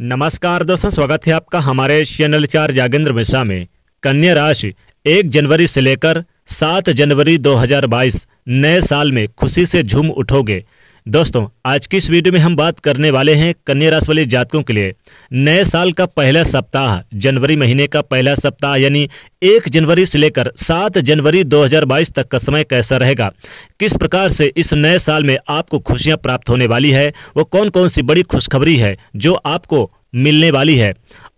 नमस्कार दोस्तों स्वागत है आपका हमारे चैनल चार जागेंद्र मिश्रा में कन्या राशि एक जनवरी से लेकर सात जनवरी 2022 नए साल में खुशी से झूम उठोगे दोस्तों आज की इस वीडियो में हम बात करने वाले हैं कन्या राशि वाले जातकों के लिए नए साल का पहला सप्ताह जनवरी महीने का पहला सप्ताह यानी एक जनवरी से लेकर सात जनवरी 2022 तक का समय कैसा रहेगा किस प्रकार से इस नए साल में आपको खुशियां प्राप्त होने वाली है वो कौन कौन सी बड़ी खुशखबरी है जो आपको मिलने वाली है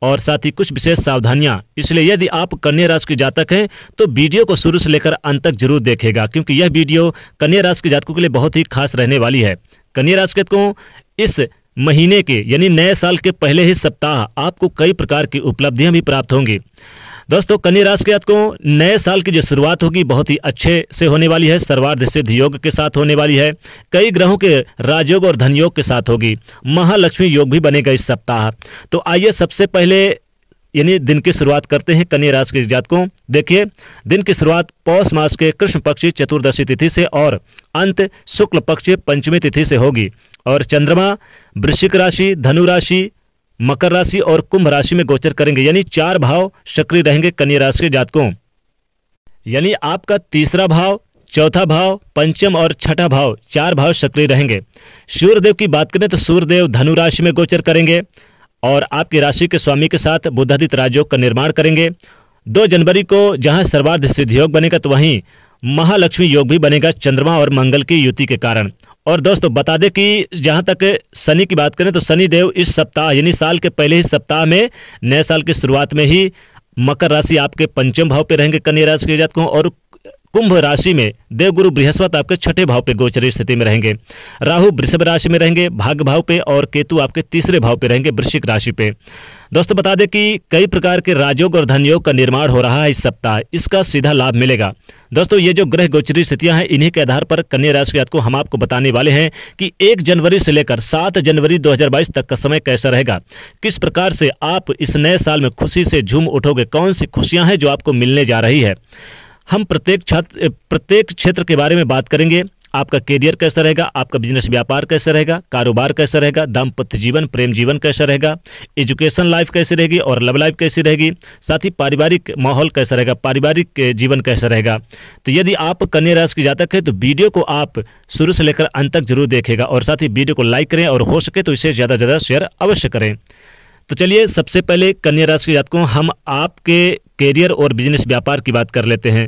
और साथ ही कुछ विशेष सावधानियां इसलिए यदि आप कन्या राशि के जातक हैं तो वीडियो को शुरू से लेकर अंत तक जरूर देखेगा क्योंकि यह वीडियो कन्या राशि के जातकों के लिए बहुत ही खास रहने वाली है कन्या राशि को इस महीने के यानी नए साल के पहले ही सप्ताह आपको कई प्रकार की उपलब्धियां भी प्राप्त होंगी दोस्तों कन्या राशि के जातकों नए साल की जो शुरुआत होगी बहुत ही अच्छे से होने वाली है सर्वार्ध सिद्ध योग के साथ होने वाली है कई ग्रहों के राजयोग और धन योग के साथ होगी महालक्ष्मी योग भी बनेगा इस सप्ताह तो आइए सबसे पहले यानी दिन की शुरुआत करते हैं कन्या राशि के जातकों देखिए दिन की शुरुआत पौष मास के कृष्ण पक्ष चतुर्दशी तिथि से और अंत शुक्ल पक्ष पंचमी तिथि से होगी और चंद्रमा वृश्चिक राशि धनु राशि मकर राशि और कुंभ राशि में गोचर करेंगे यानी चार भाव सक्रिय रहेंगे कन्या राशि के जातकों यानी आपका तीसरा भाव चौथा भाव पंचम और छठा भाव चार भाव सक्रिय रहेंगे सूर्यदेव की बात करें तो सूर्यदेव धनु राशि में गोचर करेंगे और आपकी राशि के स्वामी के साथ बुद्धादित्य राजयोग का निर्माण करेंगे दो जनवरी को जहां सर्वार्ध सिद्ध योग बनेगा तो वहीं महालक्ष्मी योग भी बनेगा चंद्रमा और मंगल की युति के कारण और दोस्तों तो बता दें कि जहां तक शनि की बात करें तो शनि देव इस सप्ताह यानी साल के पहले ही सप्ताह में नए साल की शुरुआत में ही मकर राशि आपके पंचम भाव पे रहेंगे कन्या राशि के जातकों और कुंभ राशि में देवगुरु बृहस्पत आपके छठे भाव पे गोचर स्थिति में रहेंगे राहु वृषभ राशि में रहेंगे भाग्य भाव पे और केतु आपके तीसरे भाव पे रहेंगे वृश्चिक राशि पे दोस्तों बता दें कि कई प्रकार के राजयोग और धनयोग का निर्माण हो रहा है इस सप्ताह इसका सीधा लाभ मिलेगा दोस्तों ये जो ग्रह गोचरी स्थितियां हैं इन्हीं के आधार पर कन्या राशि को हम आपको बताने वाले हैं कि एक जनवरी से लेकर सात जनवरी 2022 तक का समय कैसा रहेगा किस प्रकार से आप इस नए साल में खुशी से झूम उठोगे कौन सी खुशियां हैं जो आपको मिलने जा रही है हम प्रत्येक छात्र प्रत्येक क्षेत्र के बारे में बात करेंगे आपका करियर कैसा रहेगा आपका बिजनेस व्यापार कैसा रहेगा कारोबार कैसा रहेगा दाम्पत्य जीवन प्रेम जीवन कैसा रहेगा एजुकेशन लाइफ कैसी रहेगी और लव लाइफ कैसी रहेगी साथ ही पारिवारिक माहौल कैसा रहेगा पारिवारिक जीवन कैसा रहेगा तो यदि आप कन्या राशि के जातक है तो वीडियो को आप शुरू से लेकर अंत तक जरूर देखेगा और साथ ही वीडियो को लाइक करें और हो सके तो इसे ज़्यादा से ज़्यादा शेयर अवश्य करें तो चलिए सबसे पहले कन्या राशि के जातकों हम आपके करियर और बिजनेस व्यापार की बात कर लेते हैं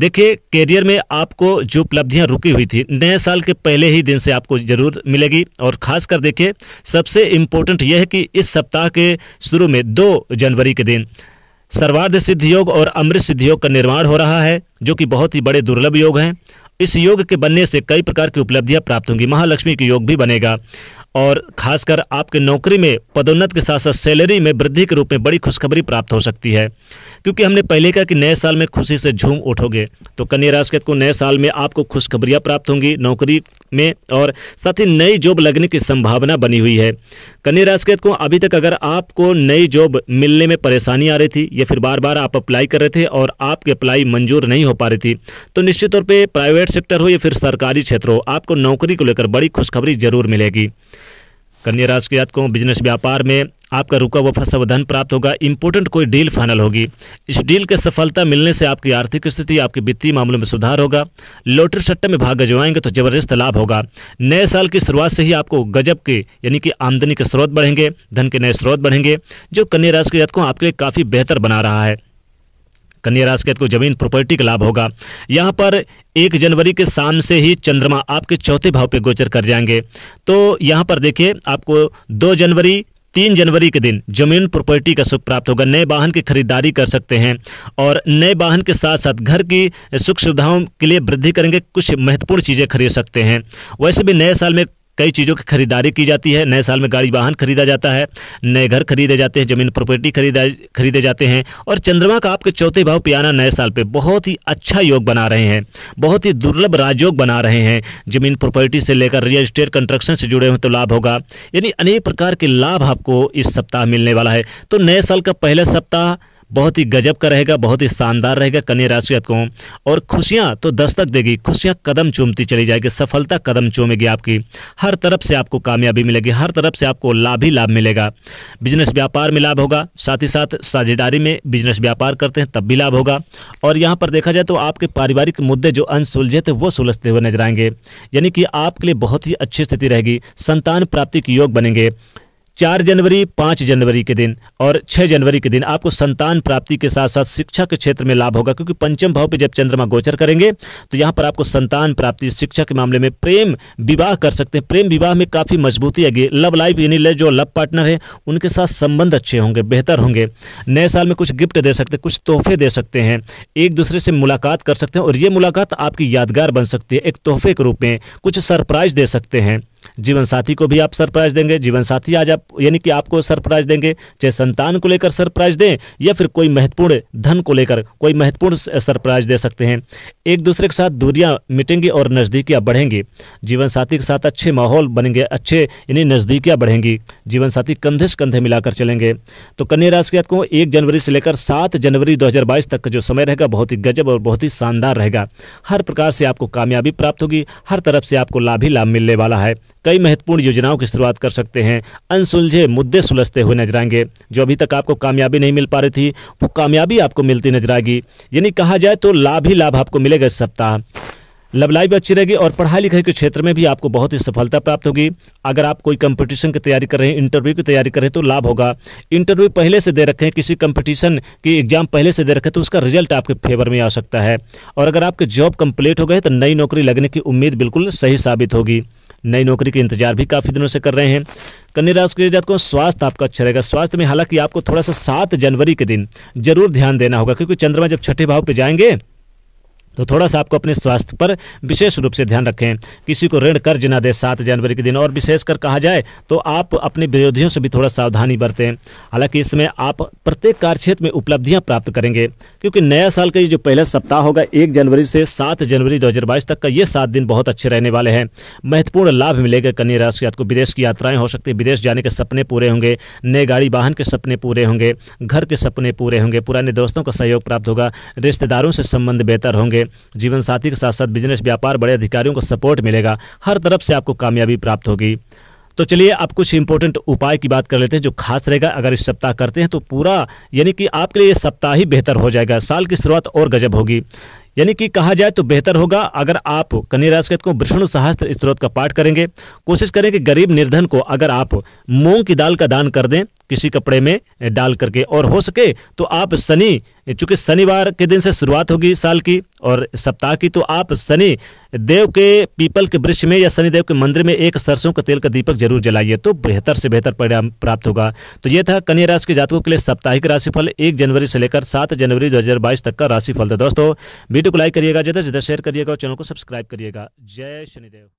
देखिए कैरियर में आपको जो उपलब्धियां रुकी हुई थी नए साल के पहले ही दिन से आपको जरूर मिलेगी और खासकर देखिए सबसे इम्पोर्टेंट यह है कि इस सप्ताह के शुरू में दो जनवरी के दिन सर्वार्ध सिद्ध योग और अमृत सिद्ध योग का निर्माण हो रहा है जो कि बहुत ही बड़े दुर्लभ योग हैं इस योग के बनने से कई प्रकार की उपलब्धियां प्राप्त होंगी महालक्ष्मी के योग भी बनेगा और खासकर आपके नौकरी में पदोन्नत के साथ साथ सैलरी में वृद्धि के रूप में बड़ी खुशखबरी प्राप्त हो सकती है क्योंकि हमने पहले कहा कि नए साल में खुशी से झूम उठोगे तो कन्या राशि को नए साल में आपको खुशखबरियाँ प्राप्त होंगी नौकरी में और साथ ही नई जॉब लगने की संभावना बनी हुई है कन्या राशि को अभी तक अगर आपको नई जॉब मिलने में परेशानी आ रही थी या फिर बार बार आप अप्लाई कर रहे थे और आपकी अप्लाई मंजूर नहीं हो पा रही थी तो निश्चित तौर पर प्राइवेट सेक्टर हो या फिर सरकारी क्षेत्र हो आपको नौकरी को लेकर बड़ी खुशखबरी जरूर मिलेगी कन्या राशि के को बिजनेस व्यापार में आपका रुका हुआ फंसा धन प्राप्त होगा इंपोर्टेंट कोई डील फाइनल होगी इस डील के सफलता मिलने से आपकी आर्थिक स्थिति आपके वित्तीय मामलों में सुधार होगा लोटरी सट्टे में भाग गजवाएंगे तो जबरदस्त लाभ होगा नए साल की शुरुआत से ही आपको गजब के यानी कि आमदनी के स्रोत बढ़ेंगे धन के नए स्रोत बढ़ेंगे जो कन्या राशि के को आपके लिए काफ़ी बेहतर बना रहा है कन्या राशि के को जमीन प्रॉपर्टी का लाभ होगा यहाँ पर एक जनवरी के शाम से ही चंद्रमा आपके चौथे भाव पे गोचर कर जाएंगे तो यहाँ पर देखिए आपको दो जनवरी तीन जनवरी के दिन जमीन प्रॉपर्टी का सुख प्राप्त होगा नए वाहन की खरीदारी कर सकते हैं और नए वाहन के साथ साथ घर की सुख सुविधाओं के लिए वृद्धि करेंगे कुछ महत्वपूर्ण चीज़ें खरीद सकते हैं वैसे भी नए साल में कई चीज़ों की खरीदारी की जाती है नए साल में गाड़ी वाहन खरीदा जाता है नए घर खरीदे जाते हैं जमीन प्रॉपर्टी खरीदा खरीदे जाते हैं और चंद्रमा का आपके चौथे भाव पियाना नए साल पर बहुत ही अच्छा योग बना रहे हैं बहुत ही दुर्लभ राजयोग बना रहे हैं जमीन प्रॉपर्टी से लेकर रियल इस्टेट कंस्ट्रक्शन से जुड़े हुए तो लाभ होगा यानी अनेक प्रकार के लाभ आपको इस सप्ताह मिलने वाला है तो नए साल का पहला सप्ताह बहुत ही गजब का रहेगा बहुत ही शानदार रहेगा कन्या राशि आपको और खुशियाँ तो दस्तक देगी खुशियाँ कदम चूमती चली जाएगी सफलता कदम चूमेगी आपकी हर तरफ से आपको कामयाबी मिलेगी हर तरफ से आपको लाभ ही लाभ मिलेगा बिजनेस व्यापार में लाभ होगा साथ ही साथ साझेदारी में बिजनेस व्यापार करते हैं तब भी लाभ होगा और यहाँ पर देखा जाए तो आपके पारिवारिक मुद्दे जो अनसुलझे थे वो सुलझते हुए नजर आएंगे यानी कि आपके लिए बहुत ही अच्छी स्थिति रहेगी संतान प्राप्ति के योग बनेंगे चार जनवरी पाँच जनवरी के दिन और छः जनवरी के दिन आपको संतान प्राप्ति के साथ साथ शिक्षा के क्षेत्र में लाभ होगा क्योंकि पंचम भाव पे जब चंद्रमा गोचर करेंगे तो यहाँ पर आपको संतान प्राप्ति शिक्षा के मामले में प्रेम विवाह कर सकते हैं प्रेम विवाह में काफ़ी मजबूती आएगी लव लाइफ यानी जो लव पार्टनर है उनके साथ संबंध अच्छे होंगे बेहतर होंगे नए साल में कुछ गिफ्ट दे सकते हैं कुछ तोहफे दे सकते हैं एक दूसरे से मुलाकात कर सकते हैं और ये मुलाकात आपकी यादगार बन सकती है एक तोहफे के रूप में कुछ सरप्राइज दे सकते हैं जीवन साथी को भी आप सरप्राइज देंगे जीवन साथी आज आप यानी कि आपको सरप्राइज देंगे चाहे संतान को लेकर सरप्राइज दें या फिर कोई महत्वपूर्ण धन को लेकर कोई महत्वपूर्ण सरप्राइज दे सकते हैं एक दूसरे के साथ दूरियां मिटेंगी और नज़दीकियां बढ़ेंगी जीवन साथी के साथ अच्छे माहौल बनेंगे अच्छे यानी नज़दीकियाँ बढ़ेंगी जीवन साथी कंधे से कंधे मिलाकर चलेंगे तो कन्या राशि के आपको एक जनवरी से लेकर सात जनवरी दो तक का जो समय रहेगा बहुत ही गजब और बहुत ही शानदार रहेगा हर प्रकार से आपको कामयाबी प्राप्त होगी हर तरफ से आपको लाभ ही लाभ मिलने वाला है कई महत्वपूर्ण योजनाओं की शुरुआत कर सकते हैं अनसुलझे मुद्दे सुलझते हुए नजर आएंगे जो अभी तक आपको कामयाबी नहीं मिल पा रही थी वो कामयाबी आपको मिलती नजर आएगी यानी कहा जाए तो लाभ ही लाभ आपको मिलेगा इस सप्ताह लवलाई भी अच्छी रहेगी और पढ़ाई लिखाई के क्षेत्र में भी आपको बहुत ही सफलता प्राप्त होगी अगर आप कोई कंपटीशन की तैयारी कर रहे हैं इंटरव्यू की तैयारी कर रहे हैं तो लाभ होगा इंटरव्यू पहले से दे रखे हैं किसी कंपटीशन की एग्जाम पहले से दे रखे तो उसका रिजल्ट आपके फेवर में आ सकता है और अगर आपके जॉब कंप्लीट हो गए तो नई नौकरी लगने की उम्मीद बिल्कुल सही साबित होगी नई नौकरी के इंतजार भी काफ़ी दिनों से कर रहे हैं कन्या राशि के जातकों स्वास्थ्य आपका अच्छा रहेगा स्वास्थ्य में हालांकि आपको थोड़ा सा सात जनवरी के दिन जरूर ध्यान देना होगा क्योंकि चंद्रमा जब छठे भाव पर जाएंगे तो थोड़ा सा आपको अपने स्वास्थ्य पर विशेष रूप से ध्यान रखें किसी को ऋण कर्ज ना दें सात जनवरी के दिन और विशेषकर कहा जाए तो आप अपने विरोधियों से भी थोड़ा सावधानी बरतें हालांकि इसमें आप प्रत्येक कार्यक्षेत्र में उपलब्धियां प्राप्त करेंगे क्योंकि नया साल का ये जो पहला सप्ताह होगा एक जनवरी से सात जनवरी दो तक का ये सात दिन बहुत अच्छे रहने वाले हैं महत्वपूर्ण लाभ मिलेगा कन्या राशि आपको तो विदेश की यात्राएं हो सकती है विदेश जाने के सपने पूरे होंगे नए गाड़ी वाहन के सपने पूरे होंगे घर के सपने पूरे होंगे पुराने दोस्तों का सहयोग प्राप्त होगा रिश्तेदारों से संबंध बेहतर होंगे जीवन साथी के साथ साथ बिजनेस व्यापार बड़े अधिकारियों को सपोर्ट मिलेगा हर तरफ से आपको कामयाबी प्राप्त होगी तो चलिए आप कुछ इंपॉर्टेंट उपाय की बात कर लेते हैं जो खास रहेगा अगर इस सप्ताह करते हैं तो पूरा यानी कि आपके लिए सप्ताह ही बेहतर हो जाएगा साल की शुरुआत और गजब होगी यानी कि कहा जाए तो बेहतर होगा अगर आप कन्या राशि को विष्णु सहस्त्र स्त्रोत का पाठ करेंगे कोशिश करें कि गरीब निर्धन को अगर आप मूंग की दाल का दान कर दें किसी कपड़े में डाल करके और हो सके तो आप शनि चूंकि शनिवार के दिन से शुरुआत होगी साल की और सप्ताह की तो आप शनि देव के पीपल के वृक्ष में या शनिदेव के मंदिर में एक सरसों का तेल का दीपक जरूर जलाइए तो बेहतर से बेहतर परिणाम प्राप्त होगा तो यह था कन्या राशि के जातकों के लिए साप्ताहिक राशिफल एक जनवरी से लेकर सात जनवरी दो तक का राशिफल था तो दोस्तों वीडियो को लाइक करिएगा ज़्यादा से ज़्यादा शेयर करिएगा और चैनल को सब्सक्राइब करिएगा जय शनिदेव